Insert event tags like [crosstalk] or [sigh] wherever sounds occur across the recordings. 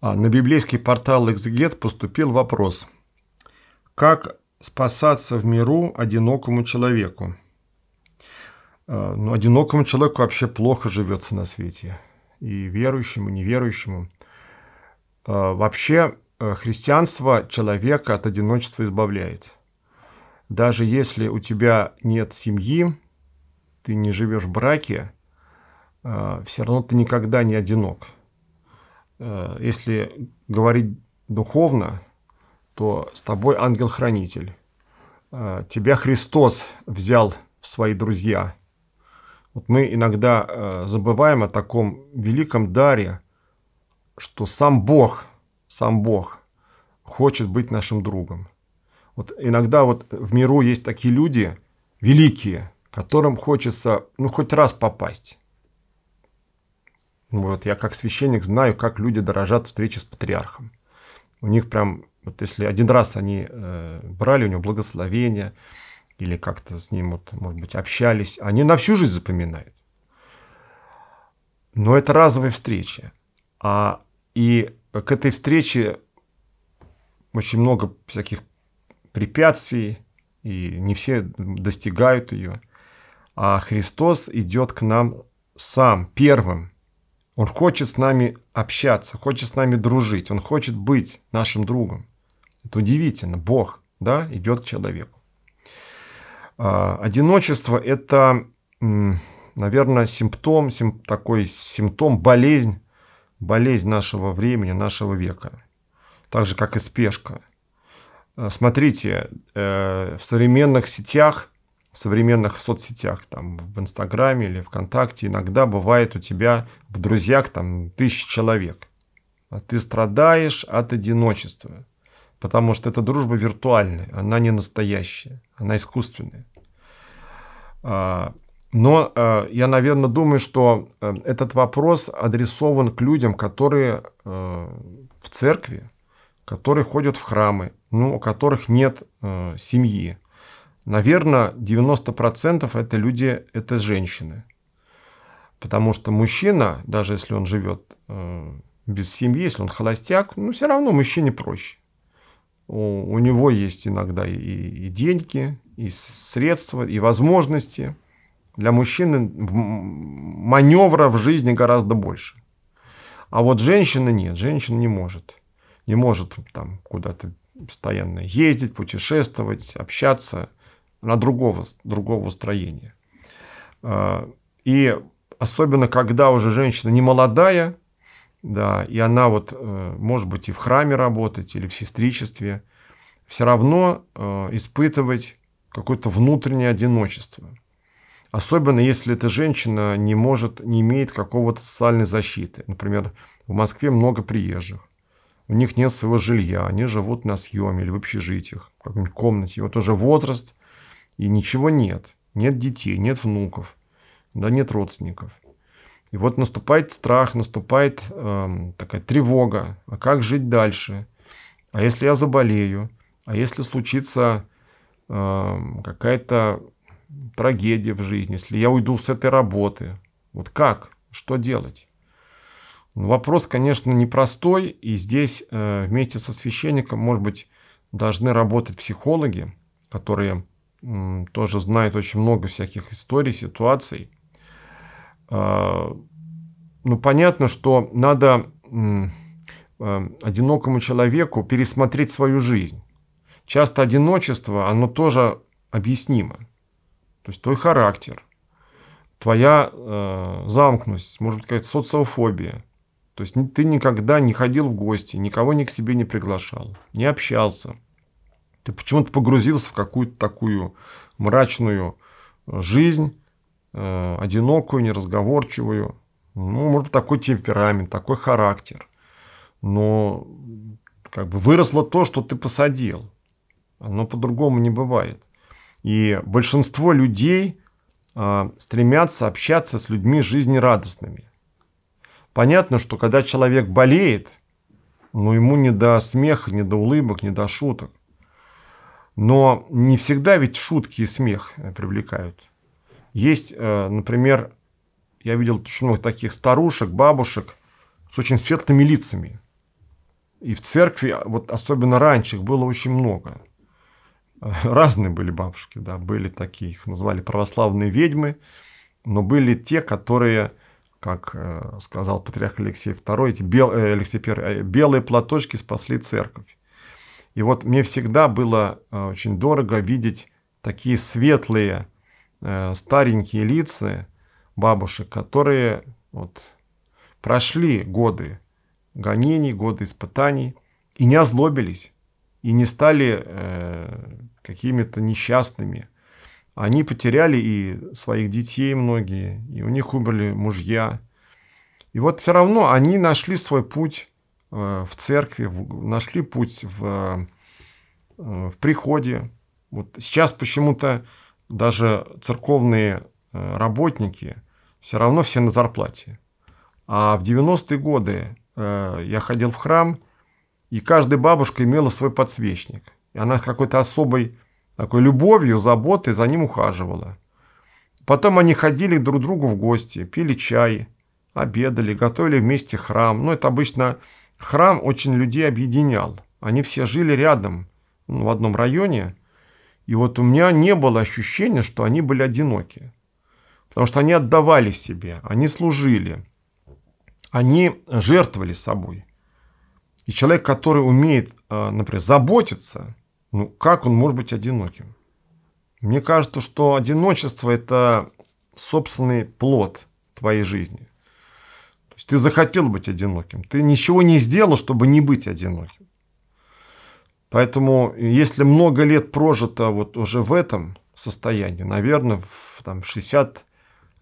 А, на библейский портал «Экзегет» поступил вопрос «Как спасаться в миру одинокому человеку?» а, Ну, одинокому человеку вообще плохо живется на свете. И верующему, и неверующему. А, вообще э, христианство человека от одиночества избавляет. Даже если у тебя нет семьи, ты не живешь в браке, все равно ты никогда не одинок – Э, если говорить духовно, то с тобой ангел-хранитель. Э, тебя Христос взял в свои друзья. Вот мы иногда э, забываем о таком великом даре, что сам Бог, сам Бог хочет быть нашим другом. Вот иногда вот в миру есть такие люди великие, которым хочется ну хоть раз попасть. Вот, я как священник знаю, как люди дорожат встречи с патриархом. У них прям, вот если один раз они э, брали у него благословение или как-то с ним, вот, может быть, общались, они на всю жизнь запоминают. Но это разовая встреча. А, и к этой встрече очень много всяких препятствий, и не все достигают ее. А Христос идет к нам сам, первым – он хочет с нами общаться, хочет с нами дружить, он хочет быть нашим другом. Это удивительно. Бог да, идет к человеку. А, одиночество – это, наверное, симптом, сим, такой симптом, болезнь, болезнь нашего времени, нашего века. Так же, как и спешка. А, смотрите, э, в современных сетях – современных соцсетях, там в Инстаграме или ВКонтакте, иногда бывает у тебя в друзьях там тысяч человек. А ты страдаешь от одиночества, потому что эта дружба виртуальная, она не настоящая, она искусственная. А, но а, я, наверное, думаю, что э, этот вопрос адресован к людям, которые э, в церкви, которые ходят в храмы, ну, у которых нет э, семьи, Наверное, 90% это люди, это женщины. Потому что мужчина, даже если он живет э, без семьи, если он холостяк, ну, все равно мужчине проще. У, у него есть иногда и, и деньги, и средства, и возможности. Для мужчины маневра в жизни гораздо больше. А вот женщина нет, женщина не может. Не может там куда-то постоянно ездить, путешествовать, общаться она другого, другого строения. А, и особенно, когда уже женщина не молодая, да, и она вот, э, может быть, и в храме работать, или в сестричестве, все равно э, испытывать какое-то внутреннее одиночество. Особенно, если эта женщина не может, не имеет какого-то социальной защиты. Например, в Москве много приезжих. У них нет своего жилья, они живут на съеме или в общежитиях, в какой-нибудь комнате. вот уже возраст – и ничего нет. Нет детей, нет внуков, да нет родственников. И вот наступает страх, наступает э, такая тревога. А как жить дальше? А если я заболею? А если случится э, какая-то трагедия в жизни? Если я уйду с этой работы? Вот как? Что делать? Ну, вопрос, конечно, непростой, и здесь э, вместе со священником, может быть, должны работать психологи, которые тоже знает очень много всяких историй, ситуаций. А, ну, понятно, что надо а, одинокому человеку пересмотреть свою жизнь. Часто одиночество, оно тоже объяснимо. То есть твой характер, твоя э, замкнутость, может быть, какая-то социофобия. То есть ты никогда не ходил в гости, никого ни к себе не приглашал, не общался – ты почему-то погрузился в какую-то такую мрачную э, жизнь, э, одинокую, неразговорчивую. Ну, может такой темперамент, такой характер. Но как бы выросло то, что ты посадил. Оно по-другому не бывает. И большинство людей э, стремятся общаться с людьми жизнерадостными. Понятно, что когда человек болеет, но ну, ему не до смеха, не до улыбок, не до шуток. Но не всегда ведь шутки и смех э, привлекают. Есть, э, например, я видел очень ну, много таких старушек, бабушек с очень светлыми лицами. И в церкви, а, вот особенно раньше, их было очень много. Э, [laughs] разные были бабушки, да, были такие, их назвали православные ведьмы, но были те, которые, как сказал патриарх Алексей II, эти бел, Алексей I, белые платочки спасли церковь. И вот мне всегда было э, очень дорого видеть такие светлые, э, старенькие лица бабушек, которые вот прошли годы гонений, годы испытаний и не озлобились, и не стали э, какими-то несчастными. Они потеряли и своих детей многие, и у них умерли мужья. И вот все равно они нашли свой путь, Э, в церкви, нашли путь в, э, в приходе. Вот сейчас почему-то даже церковные э, работники все равно все на зарплате. А в 90-е годы я ходил в храм, и каждая бабушка имела свой подсвечник. И она какой-то особой такой любовью, заботой за ним ухаживала. Потом они ходили друг к другу в гости, пили чай, обедали, готовили вместе храм. Ну, это обычно Храм очень людей объединял. Они все жили рядом, ну, в одном районе. И вот у меня не было ощущения, что они были одиноки. Потому что они отдавали себе, они служили, они жертвовали собой. И человек, который умеет, э, например, заботиться, ну как он может быть одиноким? Мне кажется, что одиночество – это собственный плод твоей жизни – то есть ты захотел быть одиноким. Ты ничего не сделал, чтобы не быть одиноким. Поэтому, если много лет прожито вот уже в этом состоянии, наверное, в там, 60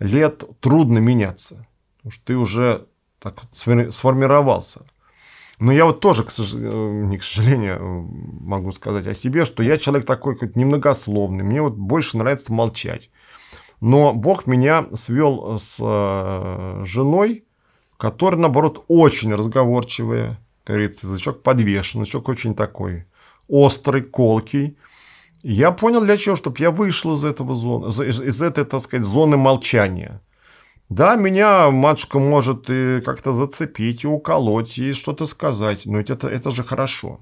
лет трудно меняться. Потому что ты уже так сформировался. Но я вот тоже, к сожалению, э, не к сожалению, могу сказать о себе, что я человек такой как немногословный. Мне вот больше нравится молчать. Но Бог меня свел с э, женой, которые, наоборот, очень разговорчивые. говорится, язычок подвешен, язычок очень такой острый, колкий. я понял для чего, чтобы я вышел из, этого зоны, из, из этой, так сказать, зоны молчания. Да, меня матушка может и как-то зацепить, и уколоть, и что-то сказать, но ведь это, это же хорошо.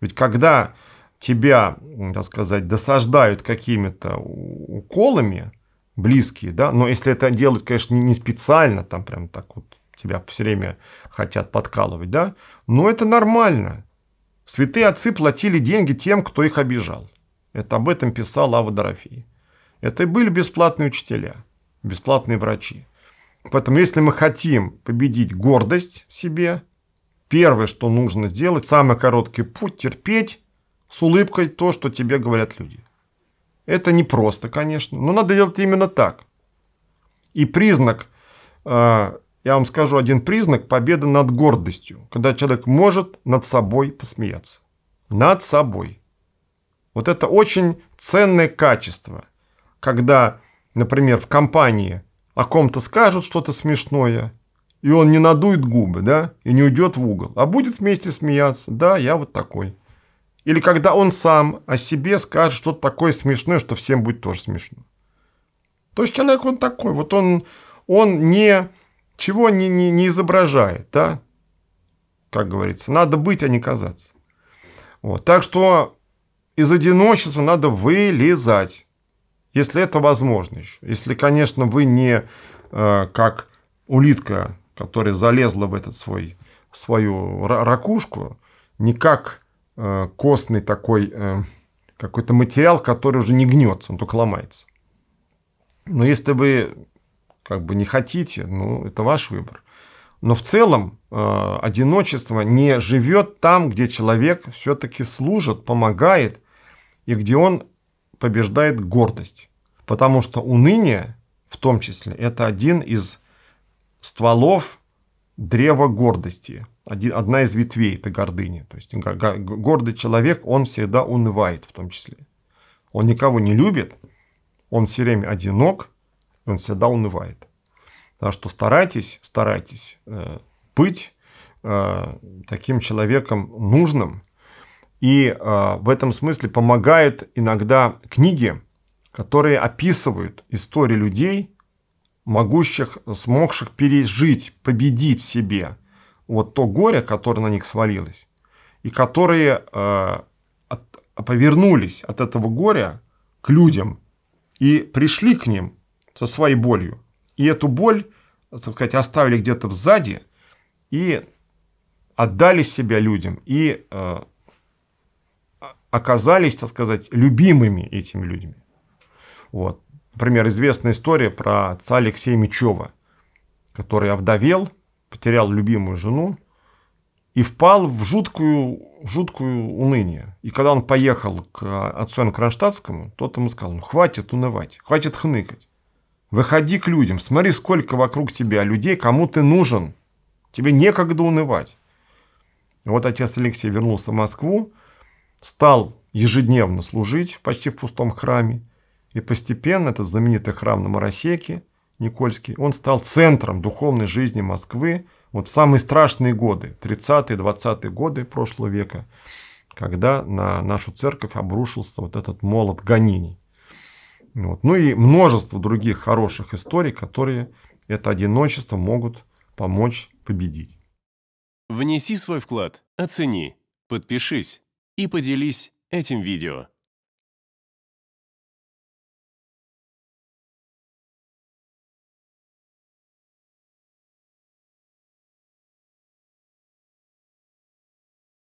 Ведь когда тебя, так сказать, досаждают какими-то уколами – близкие, да, но если это делают, конечно, не специально, там прям так вот тебя все время хотят подкалывать, да, но это нормально. Святые отцы платили деньги тем, кто их обижал. Это об этом писал Ава Дорофей. Это и были бесплатные учителя, бесплатные врачи. Поэтому, если мы хотим победить гордость в себе, первое, что нужно сделать, самый короткий путь – терпеть с улыбкой то, что тебе говорят люди. Это непросто, конечно, но надо делать именно так. И признак, э, я вам скажу один признак победы над гордостью, когда человек может над собой посмеяться. Над собой. Вот это очень ценное качество, когда, например, в компании о ком-то скажут что-то смешное, и он не надует губы, да, и не уйдет в угол, а будет вместе смеяться. Да, я вот такой. Или когда он сам о себе скажет что-то такое смешное, что всем будет тоже смешно. То есть человек он такой, вот он, он не, чего не, не, не изображает, да? Как говорится, надо быть, а не казаться. Вот. Так что из одиночества надо вылезать, если это возможно еще. Если, конечно, вы не э, как улитка, которая залезла в этот свой, свою ракушку, не как Э, костный такой эм, какой-то материал, который уже не гнется, он только ломается. Но если вы как бы не хотите, ну, это ваш выбор. Но в целом э, одиночество не живет там, где человек все-таки служит, помогает, и где он побеждает гордость. Потому что уныние, в том числе, это один из стволов древа гордости – одна из ветвей это гордыни. То есть гордый человек, он всегда унывает в том числе. Он никого не любит, он все время одинок, он всегда унывает. Так что старайтесь, старайтесь э, быть э, таким человеком нужным. И э, в этом смысле помогают иногда книги, которые описывают истории людей, могущих, смогших пережить, победить в себе – вот то горе, которое на них свалилось, и которые э, от, повернулись от этого горя к людям и пришли к ним со своей болью. И эту боль, так сказать, оставили где-то сзади и отдали себя людям и э, оказались, так сказать, любимыми этими людьми. Вот. Например, известная история про отца Алексея Мечева, который овдовел – потерял любимую жену и впал в жуткую, жуткую уныние. И когда он поехал к отцу Иоанну Кронштадтскому, тот ему сказал, ну хватит унывать, хватит хныкать. Выходи к людям, смотри, сколько вокруг тебя людей, кому ты нужен. Тебе некогда унывать. вот отец Алексей вернулся в Москву, стал ежедневно служить почти в пустом храме. И постепенно этот знаменитый храм на Моросеке – Никольский, он стал центром духовной жизни Москвы вот в самые страшные годы, 30-е, 20-е годы прошлого века, когда на нашу церковь обрушился вот этот молот гонений. Вот. Ну и множество других хороших историй, которые это одиночество могут помочь победить. Внеси свой вклад, оцени, подпишись и поделись этим видео.